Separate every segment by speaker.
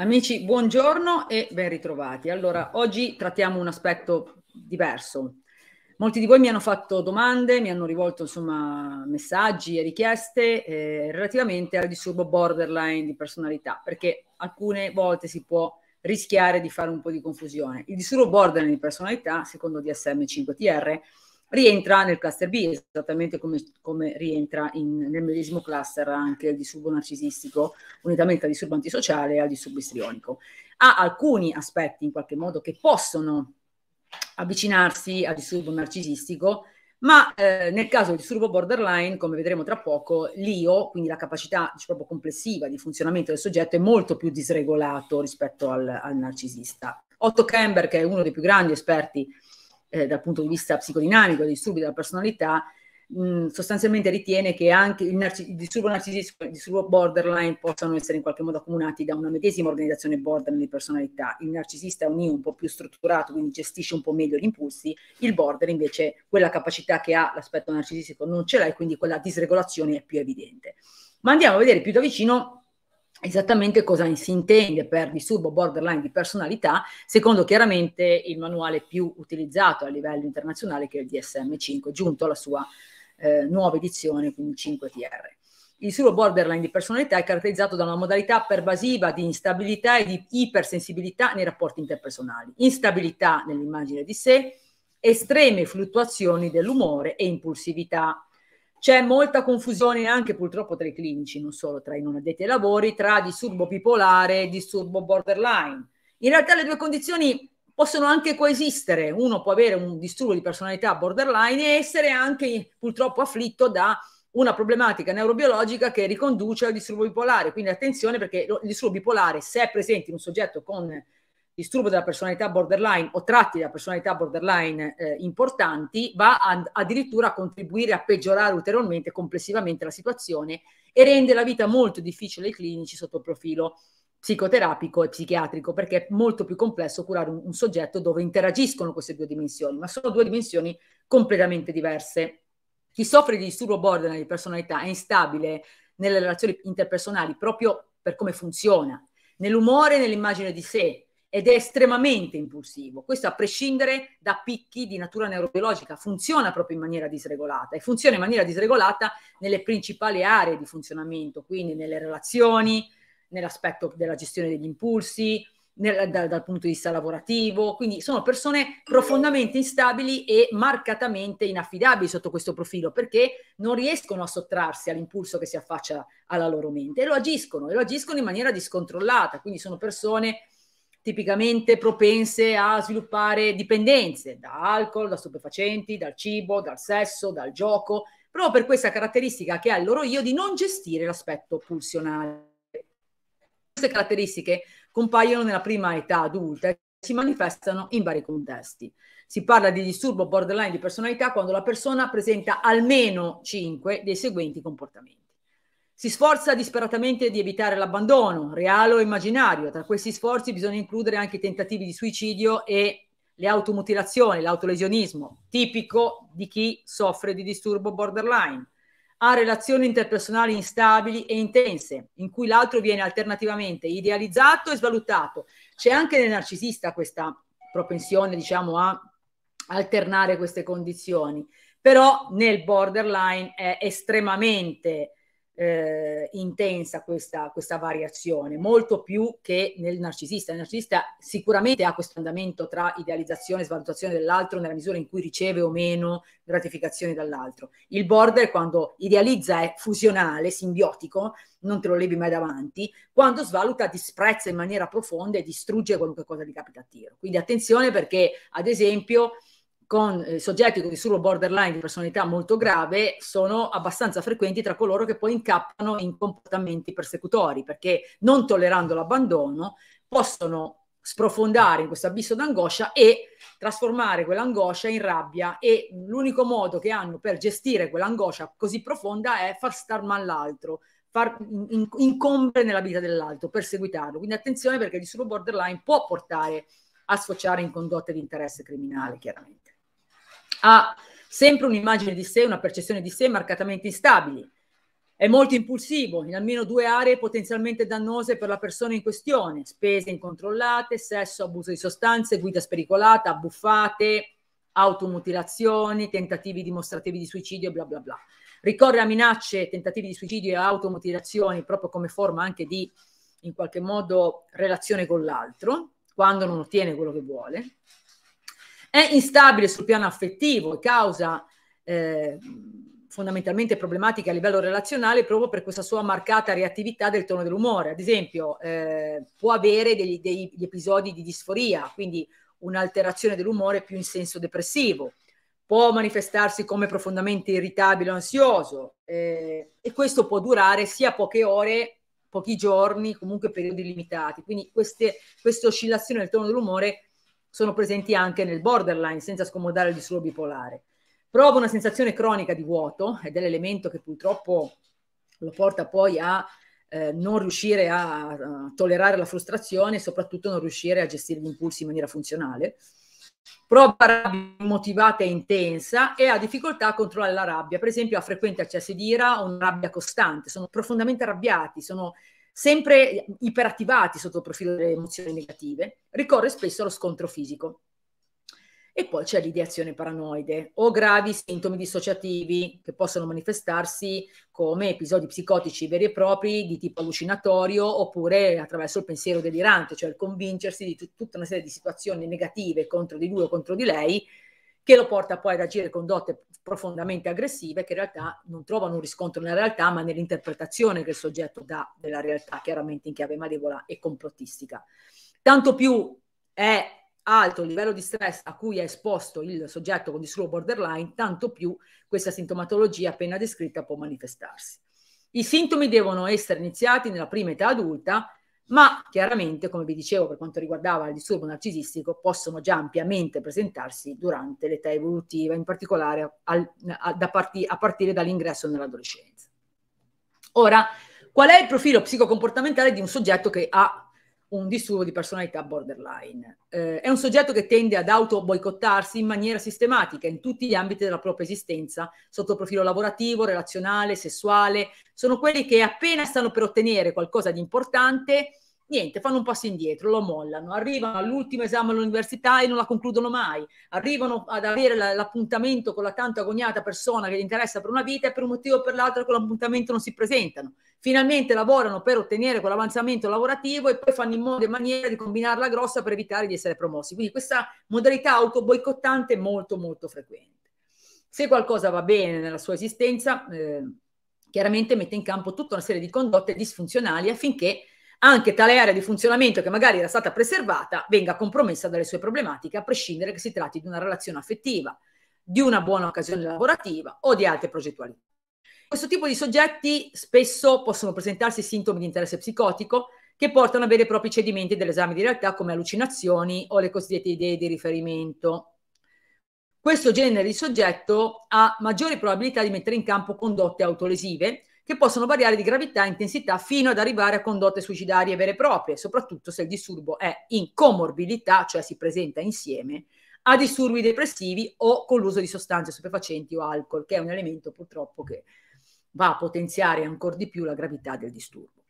Speaker 1: Amici, buongiorno e ben ritrovati. Allora, oggi trattiamo un aspetto diverso. Molti di voi mi hanno fatto domande, mi hanno rivolto insomma, messaggi e richieste eh, relativamente al disturbo borderline di personalità, perché alcune volte si può rischiare di fare un po' di confusione. Il disturbo borderline di personalità, secondo DSM-5TR, rientra nel cluster B, esattamente come, come rientra in, nel medesimo cluster anche il disturbo narcisistico, unitamente al disturbo antisociale e al disturbo istrionico. Ha alcuni aspetti in qualche modo che possono avvicinarsi al disturbo narcisistico, ma eh, nel caso del disturbo borderline, come vedremo tra poco, l'IO, quindi la capacità diciamo, proprio complessiva di funzionamento del soggetto, è molto più disregolato rispetto al, al narcisista. Otto Kember, che è uno dei più grandi esperti eh, dal punto di vista psicodinamico, dei disturbi della personalità, mh, sostanzialmente ritiene che anche il, narcis- il disturbo narcisistico e il disturbo borderline possano essere in qualche modo accomunati da una medesima organizzazione borderline di personalità. Il narcisista è un io un po' più strutturato, quindi gestisce un po' meglio gli impulsi, il border invece quella capacità che ha l'aspetto narcisistico non ce l'ha e quindi quella disregolazione è più evidente. Ma andiamo a vedere più da vicino esattamente cosa si intende per disturbo borderline di personalità, secondo chiaramente il manuale più utilizzato a livello internazionale che è il DSM5, giunto alla sua eh, nuova edizione, quindi 5TR. Il disturbo borderline di personalità è caratterizzato da una modalità pervasiva di instabilità e di ipersensibilità nei rapporti interpersonali, instabilità nell'immagine di sé, estreme fluttuazioni dell'umore e impulsività c'è molta confusione anche purtroppo tra i clinici, non solo tra i non addetti ai lavori, tra disturbo bipolare e disturbo borderline. In realtà le due condizioni possono anche coesistere. Uno può avere un disturbo di personalità borderline e essere anche purtroppo afflitto da una problematica neurobiologica che riconduce al disturbo bipolare. Quindi attenzione perché il disturbo bipolare, se è presente in un soggetto con disturbo della personalità borderline o tratti della personalità borderline eh, importanti, va ad, addirittura a contribuire a peggiorare ulteriormente complessivamente la situazione e rende la vita molto difficile ai clinici sotto il profilo psicoterapico e psichiatrico, perché è molto più complesso curare un, un soggetto dove interagiscono queste due dimensioni, ma sono due dimensioni completamente diverse. Chi soffre di disturbo borderline di personalità è instabile nelle relazioni interpersonali proprio per come funziona, nell'umore e nell'immagine di sé, ed è estremamente impulsivo. Questo a prescindere da picchi di natura neurobiologica, funziona proprio in maniera disregolata e funziona in maniera disregolata nelle principali aree di funzionamento, quindi nelle relazioni, nell'aspetto della gestione degli impulsi, nel, dal, dal, punto di vista lavorativo, quindi sono persone profondamente instabili e marcatamente inaffidabili sotto questo profilo perché non riescono a sottrarsi all'impulso che si affaccia alla loro mente e lo agiscono e lo agiscono in maniera discontrollata, quindi sono persone tipicamente propense a sviluppare dipendenze da alcol, da stupefacenti, dal cibo, dal sesso, dal gioco, proprio per questa caratteristica che ha il loro io di non gestire l'aspetto pulsionale. Queste caratteristiche compaiono nella prima età adulta e si manifestano in vari contesti. Si parla di disturbo borderline di personalità quando la persona presenta almeno 5 dei seguenti comportamenti. Si sforza disperatamente di evitare l'abbandono, reale o immaginario. Tra questi sforzi bisogna includere anche i tentativi di suicidio e le automutilazioni, l'autolesionismo, tipico di chi soffre di disturbo borderline. Ha relazioni interpersonali instabili e intense, in cui l'altro viene alternativamente idealizzato e svalutato. C'è anche nel narcisista questa propensione, diciamo, a alternare queste condizioni, però nel borderline è estremamente eh, intensa questa, questa, variazione, molto più che nel narcisista. Il narcisista sicuramente ha questo andamento tra idealizzazione e svalutazione dell'altro nella misura in cui riceve o meno gratificazioni dall'altro. Il border quando idealizza è fusionale, simbiotico, non te lo levi mai davanti, quando svaluta disprezza in maniera profonda e distrugge qualunque cosa gli capita a tiro. Quindi attenzione perché, ad esempio, con eh, soggetti con disturbo borderline di personalità molto grave sono abbastanza frequenti tra coloro che poi incappano in comportamenti persecutori, perché non tollerando l'abbandono possono sprofondare in questo abisso d'angoscia e trasformare quell'angoscia in rabbia e l'unico modo che hanno per gestire quell'angoscia così profonda è far star male l'altro, far incombere nella vita dell'altro, perseguitarlo. Quindi attenzione perché il disturbo borderline può portare a sfociare in condotte di interesse criminale, chiaramente ha sempre un'immagine di sé, una percezione di sé marcatamente instabile. È molto impulsivo in almeno due aree potenzialmente dannose per la persona in questione, spese incontrollate, sesso, abuso di sostanze, guida spericolata, abbuffate, automutilazioni, tentativi dimostrativi di suicidio, bla bla bla. Ricorre a minacce, tentativi di suicidio e automutilazioni proprio come forma anche di, in qualche modo, relazione con l'altro, quando non ottiene quello che vuole. È instabile sul piano affettivo e causa eh, fondamentalmente problematiche a livello relazionale proprio per questa sua marcata reattività del tono dell'umore. Ad esempio, eh, può avere degli, degli episodi di disforia, quindi un'alterazione dell'umore più in senso depressivo. Può manifestarsi come profondamente irritabile o ansioso eh, e questo può durare sia poche ore pochi giorni, comunque periodi limitati. Quindi queste, queste oscillazioni del tono dell'umore sono presenti anche nel borderline senza scomodare il disturbo bipolare. Prova una sensazione cronica di vuoto ed è l'elemento che purtroppo lo porta poi a eh, non riuscire a, a tollerare la frustrazione e soprattutto non riuscire a gestire gli impulsi in maniera funzionale. Prova rabbia motivata e intensa e ha difficoltà a controllare la rabbia, per esempio ha frequenti accessi di ira o una rabbia costante, sono profondamente arrabbiati, sono sempre iperattivati sotto il profilo delle emozioni negative, ricorre spesso allo scontro fisico. E poi c'è l'ideazione paranoide o gravi sintomi dissociativi che possono manifestarsi come episodi psicotici veri e propri di tipo allucinatorio oppure attraverso il pensiero delirante, cioè il convincersi di tut- tutta una serie di situazioni negative contro di lui o contro di lei che lo porta poi ad agire condotte profondamente aggressive che in realtà non trovano un riscontro nella realtà ma nell'interpretazione che il soggetto dà della realtà chiaramente in chiave malevola e complottistica. Tanto più è alto il livello di stress a cui è esposto il soggetto con disturbo borderline, tanto più questa sintomatologia appena descritta può manifestarsi. I sintomi devono essere iniziati nella prima età adulta ma chiaramente, come vi dicevo per quanto riguardava il disturbo narcisistico, possono già ampiamente presentarsi durante l'età evolutiva, in particolare al, a, parti, a partire dall'ingresso nell'adolescenza. Ora, qual è il profilo psicocomportamentale di un soggetto che ha un disturbo di personalità borderline. Eh, è un soggetto che tende ad auto-boicottarsi in maniera sistematica in tutti gli ambiti della propria esistenza, sotto profilo lavorativo, relazionale, sessuale. Sono quelli che appena stanno per ottenere qualcosa di importante, niente, fanno un passo indietro, lo mollano, arrivano all'ultimo esame all'università e non la concludono mai, arrivano ad avere la, l'appuntamento con la tanto agognata persona che gli interessa per una vita e per un motivo o per l'altro quell'appuntamento non si presentano. Finalmente lavorano per ottenere quell'avanzamento lavorativo e poi fanno in modo e maniera di combinarla grossa per evitare di essere promossi. Quindi questa modalità autoboicottante è molto molto frequente. Se qualcosa va bene nella sua esistenza, eh, chiaramente mette in campo tutta una serie di condotte disfunzionali affinché anche tale area di funzionamento che magari era stata preservata venga compromessa dalle sue problematiche, a prescindere che si tratti di una relazione affettiva, di una buona occasione lavorativa o di altre progettualità. Questo tipo di soggetti spesso possono presentarsi sintomi di interesse psicotico che portano a veri e propri cedimenti dell'esame di realtà come allucinazioni o le cosiddette idee di riferimento. Questo genere di soggetto ha maggiori probabilità di mettere in campo condotte autolesive, che possono variare di gravità e intensità fino ad arrivare a condotte suicidarie vere e proprie, soprattutto se il disturbo è in comorbidità, cioè si presenta insieme a disturbi depressivi o con l'uso di sostanze stupefacenti o alcol, che è un elemento purtroppo che va a potenziare ancora di più la gravità del disturbo.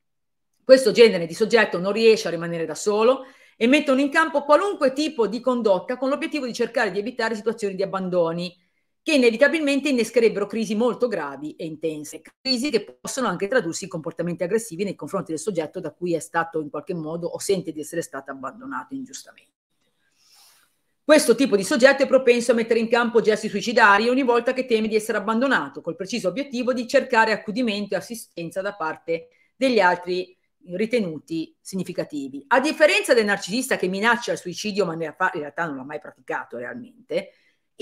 Speaker 1: Questo genere di soggetto non riesce a rimanere da solo e mettono in campo qualunque tipo di condotta con l'obiettivo di cercare di evitare situazioni di abbandoni che inevitabilmente innescherebbero crisi molto gravi e intense, crisi che possono anche tradursi in comportamenti aggressivi nei confronti del soggetto da cui è stato in qualche modo o sente di essere stato abbandonato ingiustamente. Questo tipo di soggetto è propenso a mettere in campo gesti suicidari ogni volta che teme di essere abbandonato, col preciso obiettivo di cercare accudimento e assistenza da parte degli altri ritenuti significativi. A differenza del narcisista che minaccia il suicidio ma in realtà non l'ha mai praticato realmente,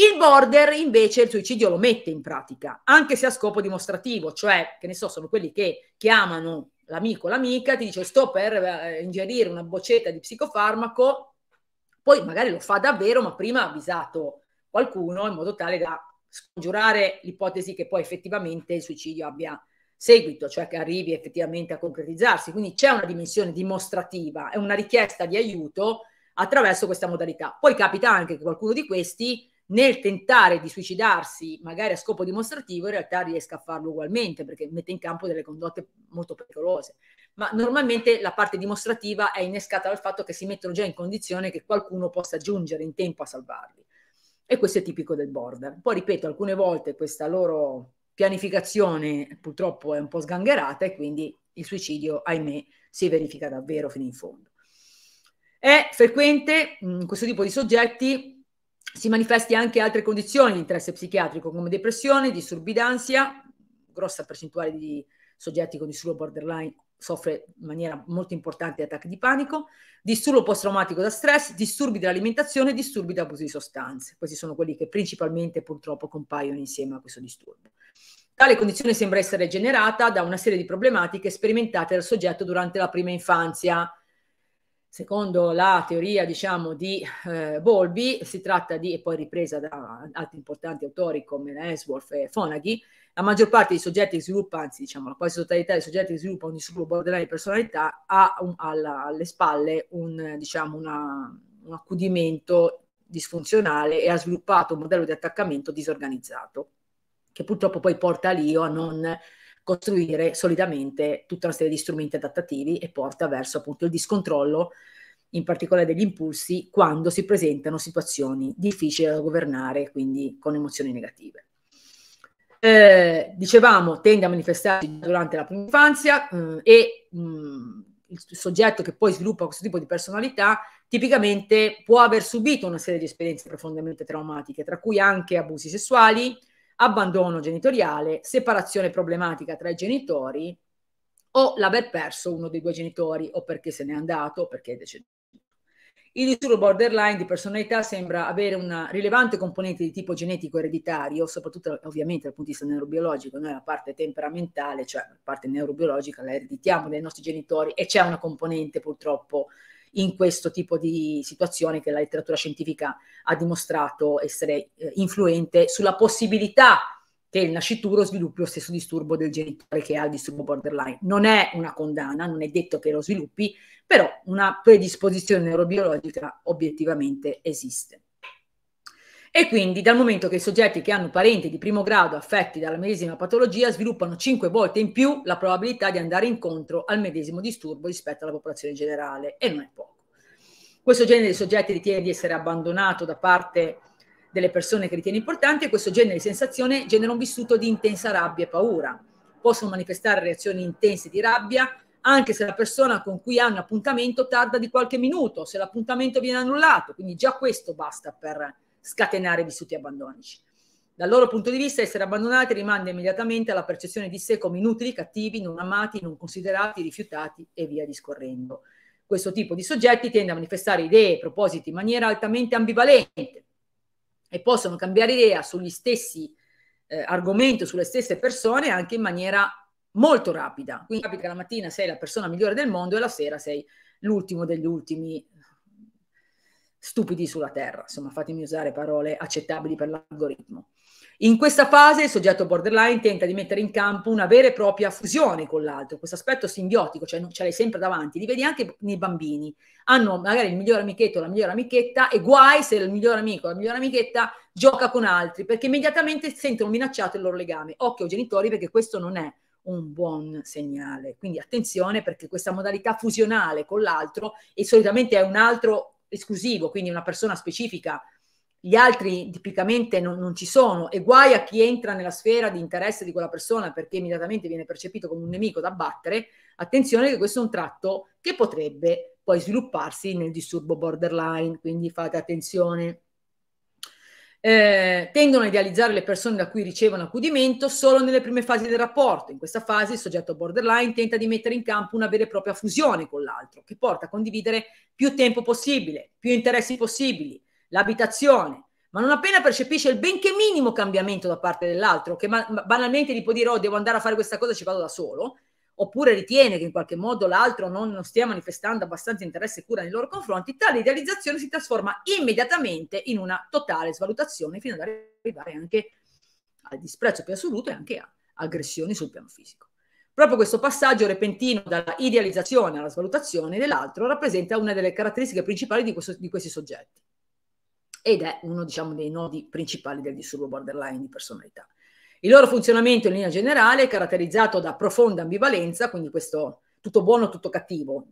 Speaker 1: il border invece il suicidio lo mette in pratica, anche se a scopo dimostrativo, cioè, che ne so, sono quelli che chiamano l'amico o l'amica, ti dice sto per eh, ingerire una boccetta di psicofarmaco, poi magari lo fa davvero, ma prima ha avvisato qualcuno in modo tale da scongiurare l'ipotesi che poi effettivamente il suicidio abbia seguito, cioè che arrivi effettivamente a concretizzarsi. Quindi c'è una dimensione dimostrativa, è una richiesta di aiuto attraverso questa modalità. Poi capita anche che qualcuno di questi nel tentare di suicidarsi, magari a scopo dimostrativo, in realtà riesca a farlo ugualmente perché mette in campo delle condotte molto pericolose. Ma normalmente la parte dimostrativa è innescata dal fatto che si mettono già in condizione che qualcuno possa giungere in tempo a salvarli. E questo è tipico del border. Poi ripeto, alcune volte questa loro pianificazione purtroppo è un po' sgangherata e quindi il suicidio, ahimè, si verifica davvero fino in fondo. È frequente in mm, questo tipo di soggetti si manifesti anche altre condizioni di interesse psichiatrico come depressione, disturbi d'ansia, grossa percentuale di soggetti con disturbo borderline soffre in maniera molto importante di attacchi di panico, disturbo post-traumatico da stress, disturbi dell'alimentazione, disturbi da abuso di sostanze. Questi sono quelli che principalmente purtroppo compaiono insieme a questo disturbo. Tale condizione sembra essere generata da una serie di problematiche sperimentate dal soggetto durante la prima infanzia, Secondo la teoria diciamo, di eh, Bolby, si tratta di, e poi ripresa da altri importanti autori come Ellsworth e Fonaghi, la maggior parte dei soggetti che sviluppa, anzi diciamo la quasi totalità dei soggetti che sviluppa un disturbo borderline di personalità ha un, alla, alle spalle un, diciamo, una, un accudimento disfunzionale e ha sviluppato un modello di attaccamento disorganizzato, che purtroppo poi porta l'io a non costruire solidamente tutta una serie di strumenti adattativi e porta verso appunto il discontrollo, in particolare degli impulsi, quando si presentano situazioni difficili da governare, quindi con emozioni negative. Eh, dicevamo, tende a manifestarsi durante la prima infanzia mh, eh, e mh, mm, il soggetto che poi sviluppa questo tipo di personalità tipicamente può aver subito una serie di esperienze profondamente traumatiche, tra cui anche abusi sessuali, abbandono genitoriale, separazione problematica tra i genitori o l'aver perso uno dei due genitori o perché se n'è andato o perché è deceduto. Il disturbo borderline di personalità sembra avere una rilevante componente di tipo genetico ereditario, soprattutto ovviamente dal punto di vista neurobiologico. Noi la parte temperamentale, cioè la parte neurobiologica, la ereditiamo dai nostri genitori e c'è una componente purtroppo in questo tipo di situazione che la letteratura scientifica ha dimostrato essere eh, influente sulla possibilità che il nascituro sviluppi lo stesso disturbo del genitore che ha il disturbo borderline. Non è una condanna, non è detto che lo sviluppi, però una predisposizione neurobiologica obiettivamente esiste. E quindi dal momento che i soggetti che hanno parenti di primo grado affetti dalla medesima patologia sviluppano cinque volte in più la probabilità di andare incontro al medesimo disturbo rispetto alla popolazione generale, e non è poco. Questo genere di soggetti ritiene di essere abbandonato da parte delle persone che ritiene importanti e questo genere di sensazione genera un vissuto di intensa rabbia e paura. Possono manifestare reazioni intense di rabbia anche se la persona con cui hanno appuntamento tarda di qualche minuto, se l'appuntamento viene annullato, quindi già questo basta per scatenare vissuti abbandonici. Dal loro punto di vista, essere abbandonati rimanda immediatamente alla percezione di sé come inutili, cattivi, non amati, non considerati, rifiutati e via discorrendo. Questo tipo di soggetti tende a manifestare idee e propositi in maniera altamente ambivalente e possono cambiare idea sugli stessi eh, argomenti, sulle stesse persone anche in maniera molto rapida. Quindi capita che la mattina sei la persona migliore del mondo e la sera sei l'ultimo degli ultimi stupidi sulla Terra, insomma fatemi usare parole accettabili per l'algoritmo. In questa fase il soggetto borderline tenta di mettere in campo una vera e propria fusione con l'altro, questo aspetto simbiotico, cioè non ce l'hai sempre davanti, li vedi anche nei bambini, hanno magari il miglior amichetto o la migliore amichetta e guai se il miglior amico o la migliore amichetta gioca con altri, perché immediatamente sentono minacciato il loro legame. Occhio genitori perché questo non è un buon segnale, quindi attenzione perché questa modalità fusionale con l'altro e solitamente è un altro esclusivo, quindi una persona specifica, gli altri tipicamente non, non, ci sono e guai a chi entra nella sfera di interesse di quella persona perché immediatamente viene percepito come un nemico da battere, attenzione che questo è un tratto che potrebbe poi svilupparsi nel disturbo borderline, quindi fate attenzione eh, tendono a idealizzare le persone da cui ricevono accudimento solo nelle prime fasi del rapporto. In questa fase il soggetto borderline tenta di mettere in campo una vera e propria fusione con l'altro, che porta a condividere più tempo possibile, più interessi possibili, l'abitazione. Ma non appena percepisce il benché minimo cambiamento da parte dell'altro, che ma- banalmente gli può dire, oh, devo andare a fare questa cosa, ci vado da solo, oppure ritiene che in qualche modo l'altro non, non stia manifestando abbastanza interesse e cura nei loro confronti, tale idealizzazione si trasforma immediatamente in una totale svalutazione fino ad arrivare anche al disprezzo più assoluto e anche a aggressioni sul piano fisico. Proprio questo passaggio repentino dalla idealizzazione alla svalutazione dell'altro rappresenta una delle caratteristiche principali di, questo, di questi soggetti ed è uno diciamo, dei nodi principali del disturbo borderline di personalità. Il loro funzionamento in linea generale è caratterizzato da profonda ambivalenza, quindi questo tutto buono, tutto cattivo.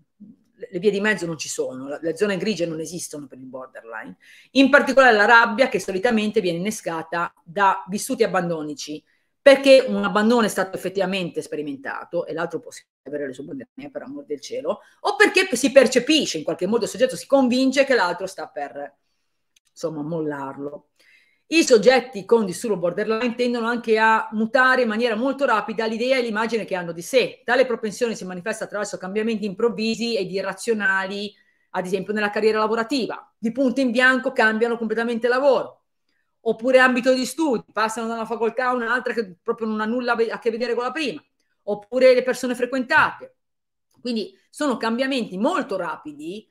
Speaker 1: Le vie di mezzo non ci sono, le zone grigie non esistono per il borderline. In particolare la rabbia che solitamente viene innescata da vissuti abbandonici, perché un abbandono è stato effettivamente sperimentato e l'altro può avere le sue subordinate per amor del cielo, o perché si percepisce in qualche modo il soggetto si convince che l'altro sta per insomma mollarlo. I soggetti con disturbo borderline tendono anche a mutare in maniera molto rapida l'idea e l'immagine che hanno di sé. Tale propensione si manifesta attraverso cambiamenti improvvisi ed irrazionali, ad esempio nella carriera lavorativa. Di punto in bianco cambiano completamente lavoro, oppure ambito di studi, passano da una facoltà a un'altra che proprio non ha nulla a che vedere con la prima, oppure le persone frequentate. Quindi sono cambiamenti molto rapidi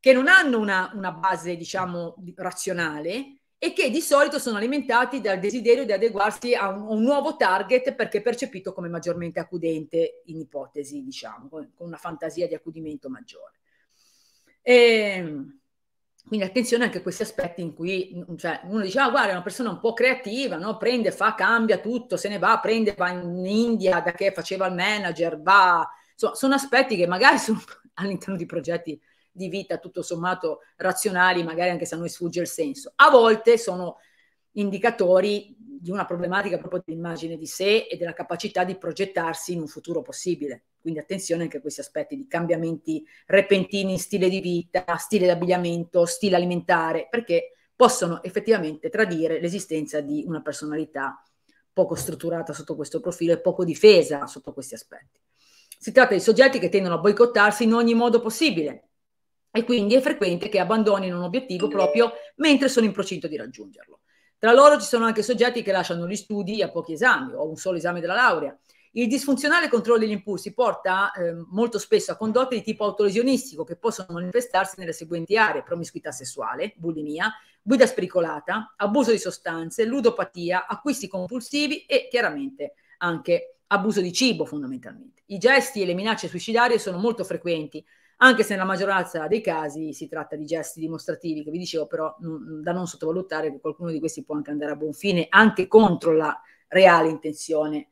Speaker 1: che non hanno una, una base, diciamo, razionale e che di solito sono alimentati dal desiderio di adeguarsi a un, a un nuovo target perché percepito come maggiormente accudente in ipotesi, diciamo, con, una fantasia di accudimento maggiore. E, ehm, quindi attenzione anche a questi aspetti in cui cioè, uno dice, ah guarda, è una persona un po' creativa, no? prende, fa, cambia tutto, se ne va, prende, va in India da che faceva il manager, va... Insomma, sono aspetti che magari sono all'interno di progetti di vita tutto sommato razionali, magari anche se a noi sfugge il senso. A volte sono indicatori di una problematica proprio dell'immagine di sé e della capacità di progettarsi in un futuro possibile. Quindi attenzione anche a questi aspetti di cambiamenti repentini in stile di vita, stile d'abbigliamento, stile alimentare, perché possono effettivamente tradire l'esistenza di una personalità poco strutturata sotto questo profilo e poco difesa sotto questi aspetti. Si tratta di soggetti che tendono a boicottarsi in ogni modo possibile, e quindi è frequente che abbandonino un obiettivo proprio mentre sono in procinto di raggiungerlo. Tra loro ci sono anche soggetti che lasciano gli studi a pochi esami o un solo esame della laurea. Il disfunzionale controllo degli impulsi porta eh, molto spesso a condotte di tipo autolesionistico che possono manifestarsi nelle seguenti aree: promiscuità sessuale, bulimia, guida spericolata, abuso di sostanze, ludopatia, acquisti compulsivi e chiaramente anche abuso di cibo fondamentalmente. I gesti e le minacce suicidarie sono molto frequenti anche se nella maggioranza dei casi si tratta di gesti dimostrativi che vi dicevo, però da non sottovalutare che qualcuno di questi può anche andare a buon fine, anche contro la reale intenzione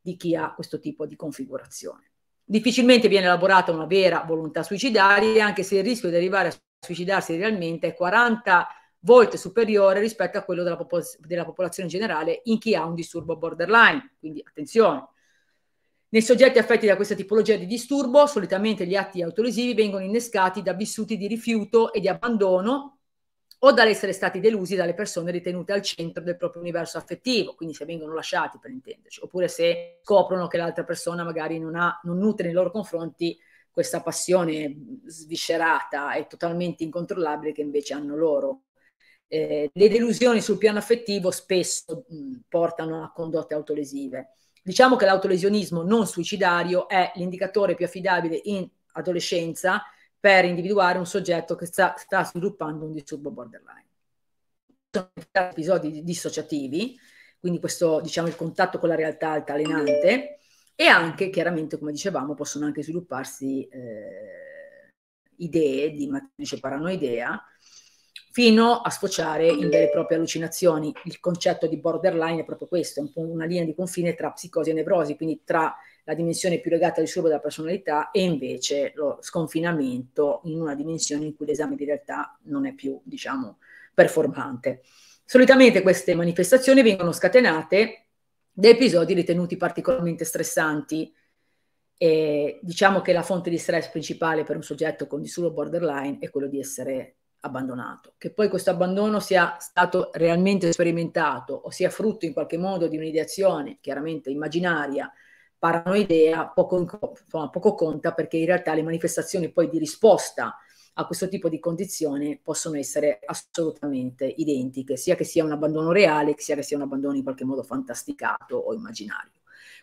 Speaker 1: di chi ha questo tipo di configurazione. Difficilmente viene elaborata una vera volontà suicidaria, anche se il rischio di arrivare a suicidarsi realmente è 40 volte superiore rispetto a quello della, popol- della popolazione generale in chi ha un disturbo borderline. Quindi attenzione, nei soggetti affetti da questa tipologia di disturbo, solitamente gli atti autolesivi vengono innescati da vissuti di rifiuto e di abbandono o dall'essere stati delusi dalle persone ritenute al centro del proprio universo affettivo, quindi se vengono lasciati per intenderci, oppure se scoprono che l'altra persona magari non, ha, non nutre nei loro confronti questa passione sviscerata e totalmente incontrollabile che invece hanno loro. Eh, le delusioni sul piano affettivo spesso mh, portano a condotte autolesive. Diciamo che l'autolesionismo non suicidario è l'indicatore più affidabile in adolescenza per individuare un soggetto che sta, sta sviluppando un disturbo borderline. Sono episodi dissociativi, quindi questo diciamo il contatto con la realtà altalenante e anche chiaramente come dicevamo possono anche svilupparsi eh, idee di matrice paranoidea fino a sfociare in vere e proprie allucinazioni. Il concetto di borderline è proprio questo, è un una linea di confine tra psicosi e nevrosi, quindi tra la dimensione più legata al disturbo della personalità e invece lo sconfinamento in una dimensione in cui l'esame di realtà non è più, diciamo, performante. Solitamente queste manifestazioni vengono scatenate da episodi ritenuti particolarmente stressanti. E diciamo che la fonte di stress principale per un soggetto con disturbo borderline è quello di essere abbandonato, che poi questo abbandono sia stato realmente sperimentato o sia frutto in qualche modo di un'ideazione chiaramente immaginaria, paranoidea, poco, insomma, poco conta perché in realtà le manifestazioni poi di risposta a questo tipo di condizione possono essere assolutamente identiche, sia che sia un abbandono reale, sia che sia un abbandono in qualche modo fantasticato o immaginario.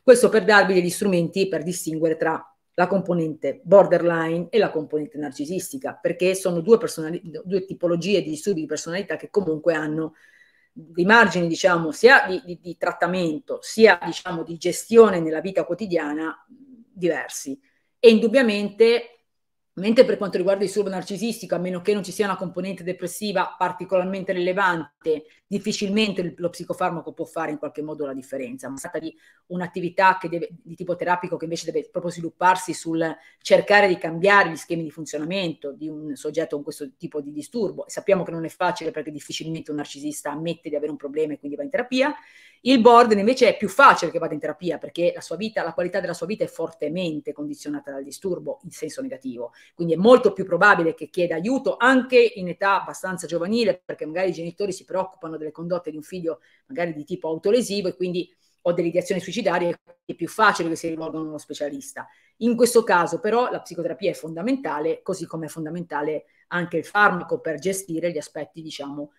Speaker 1: Questo per darvi degli strumenti per distinguere tra la componente borderline e la componente narcisistica, perché sono due, due tipologie di disturbi di personalità che comunque hanno dei margini, diciamo, sia di, di, di trattamento, sia diciamo, di gestione nella vita quotidiana diversi. E indubbiamente Mentre per quanto riguarda il disturbo narcisistico, a meno che non ci sia una componente depressiva particolarmente rilevante, difficilmente lo psicofarmaco può fare in qualche modo la differenza. Ma si tratta di un'attività deve, di tipo terapico che invece deve proprio svilupparsi sul cercare di cambiare gli schemi di funzionamento di un soggetto con questo tipo di disturbo. Sappiamo che non è facile perché difficilmente un narcisista ammette di avere un problema e quindi va in terapia. Il border invece è più facile che vada in terapia perché la, vita, la qualità della sua vita è fortemente condizionata dal disturbo in senso negativo quindi è molto più probabile che chieda aiuto anche in età abbastanza giovanile, perché magari i genitori si preoccupano delle condotte di un figlio magari di tipo autolesivo e quindi o dell'ideazione suicidaria è più facile che si rivolgano a uno specialista. In questo caso però la psicoterapia è fondamentale, così come è fondamentale anche il farmaco per gestire gli aspetti, diciamo,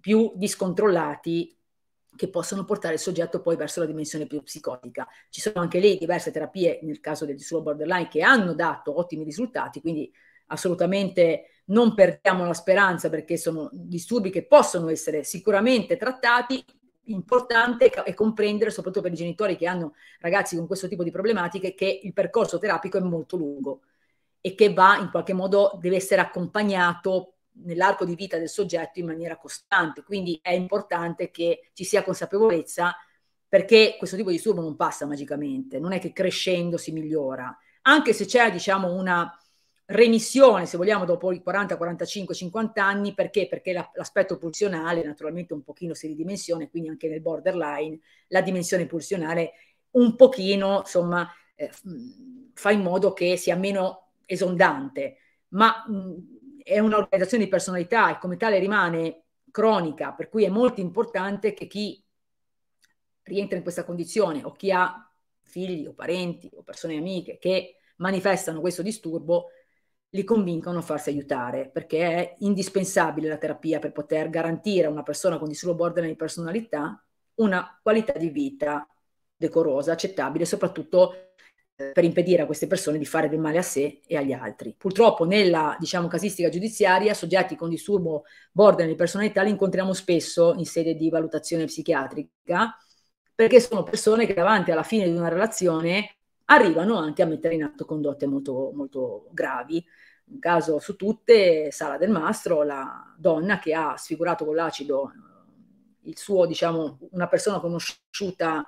Speaker 1: più discontrollati che possono portare il soggetto poi verso la dimensione più psicotica. Ci sono anche lì diverse terapie, nel caso del disturbo borderline, che hanno dato ottimi risultati, quindi assolutamente non perdiamo la speranza perché sono disturbi che possono essere sicuramente trattati. Importante è comprendere, soprattutto per i genitori che hanno ragazzi con questo tipo di problematiche, che il percorso terapico è molto lungo e che va in qualche modo, deve essere accompagnato nell'arco di vita del soggetto in maniera costante. Quindi è importante che ci sia consapevolezza perché questo tipo di disturbo non passa magicamente, non è che crescendo si migliora, anche se c'è diciamo una remissione, se vogliamo, dopo i 40, 45, 50 anni, perché? Perché la, l'aspetto pulsionale naturalmente un pochino si ridimensiona, quindi anche nel borderline la dimensione pulsionale un pochino, insomma, eh, fa in modo che sia meno esondante, ma mh, è un'organizzazione di personalità e come tale rimane cronica, per cui è molto importante che chi rientra in questa condizione o chi ha figli o parenti o persone amiche che manifestano questo disturbo li convincono a farsi aiutare perché è indispensabile la terapia per poter garantire a una persona con disturbo borderline di personalità una qualità di vita decorosa, accettabile, soprattutto per impedire a queste persone di fare del male a sé e agli altri. Purtroppo nella diciamo, casistica giudiziaria soggetti con disturbo border di personalità li incontriamo spesso in sede di valutazione psichiatrica perché sono persone che davanti alla fine di una relazione arrivano anche a mettere in atto condotte molto, molto gravi. Un caso su tutte, Sara Del Mastro, la donna che ha sfigurato con l'acido eh, il suo, diciamo, una persona conosciuta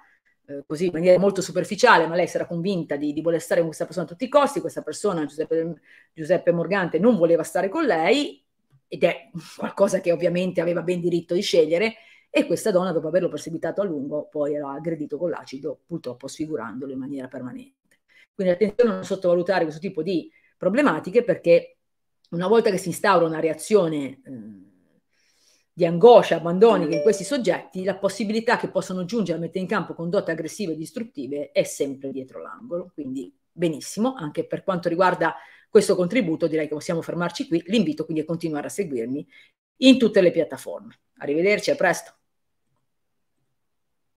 Speaker 1: eh, così in maniera molto superficiale, ma lei si era convinta di, di, voler stare con questa persona a tutti i costi, questa persona, Giuseppe, Giuseppe Morgante, non voleva stare con lei, ed è qualcosa che ovviamente aveva ben diritto di scegliere, e questa donna, dopo averlo perseguitato a lungo, poi l'ha aggredito con l'acido, purtroppo sfigurandolo in maniera permanente. Quindi attenzione a non sottovalutare questo tipo di problematiche perché una volta che si instaura una reazione... Eh, di angoscia abbandonica in questi soggetti, la possibilità che possano giungere a mettere in campo condotte aggressive e distruttive è sempre dietro l'angolo. Quindi benissimo, anche per quanto riguarda questo contributo direi che possiamo fermarci qui. L'invito quindi a continuare a seguirmi in tutte le piattaforme. Arrivederci, a presto.